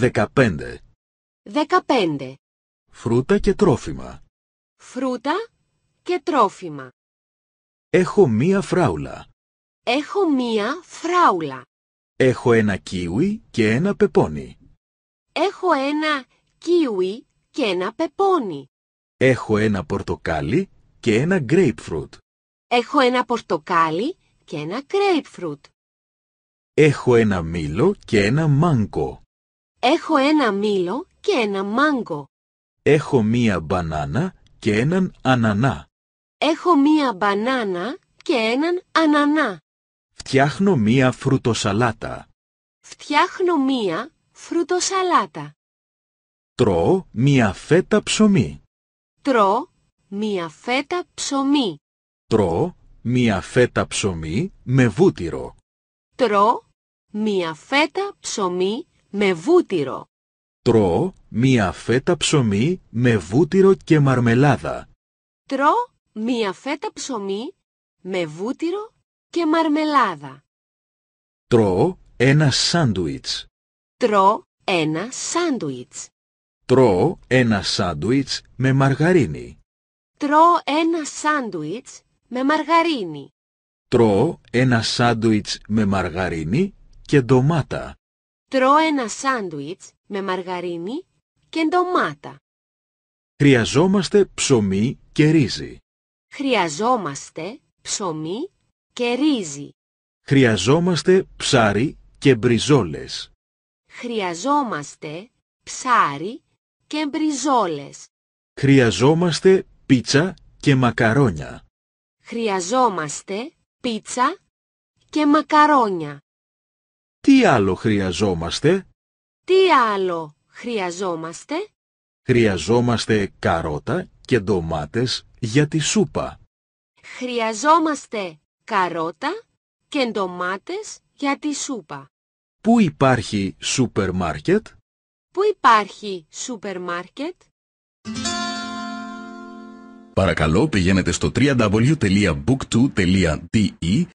15. δεκαπέντε Φρούτα και τρόφιμα. Φρούτα και τρόφιμα. Έχω μία φράουλα. Έχω μία φράουλα. Έχω ένα κίουι και ένα πεπόνι. Έχω ένα κίουι και ένα πεπόνι. Έχω ένα πορτοκάλι και ένα grapefruit. Έχω ένα πορτοκάλι και ένα grapefruit. Έχω ένα μήλο και ένα μάνκο. Έχω ένα μήλο και ένα μάγκο. Έχω μία μπανάνα και έναν ανανά. Έχω μία μπανάνα και έναν ανανά. Φτιάχνω μία φρουτοσαλάτα. Φτιάχνω μία φρουτοσαλάτα. Τρώω μία φέτα ψωμί. Τρώω μία φέτα ψωμί. Τρώω μία φέτα ψωμί με βούτυρο. Τρώω μία φέτα ψωμί με βούτυρο. Τρώω μία φέτα ψωμί με βούτυρο και μαρμελάδα. Τρώω μία φέτα ψωμί με βούτυρο και μαρμελάδα. Τρώω ένα σάντουιτς. Τρώω ένα σάντουιτς. Τρώω ένα σάντουιτς με μαργαρίνη. Τρώω ένα σάντουιτς με μαργαρίνη. Τρώω ένα σάντουιτς με μαργαρίνη και ντομάτα. Τρώω ένα σάντουιτς με μαργαρίνη και ντομάτα. Χρειαζόμαστε ψωμί και ρύζι. Χρειαζόμαστε ψωμί και ρύζι. Χρειαζόμαστε ψάρι και μπριζόλες. Χρειαζόμαστε ψάρι και μπριζόλες. Χρειαζόμαστε πίτσα και μακαρόνια. Χρειαζόμαστε πίτσα και μακαρόνια. Τι άλλο χρειαζόμαστε? Τι άλλο χρειαζόμαστε? Χρειαζόμαστε καρότα και ντομάτες για τη σούπα. Χρειαζόμαστε καρότα και ντομάτες για τη σούπα. Πού υπάρχει σούπερ μάρκετ? Πού υπάρχει σούπερ μάρκετ? Παρακαλώ πηγαίνετε στο www.book2.de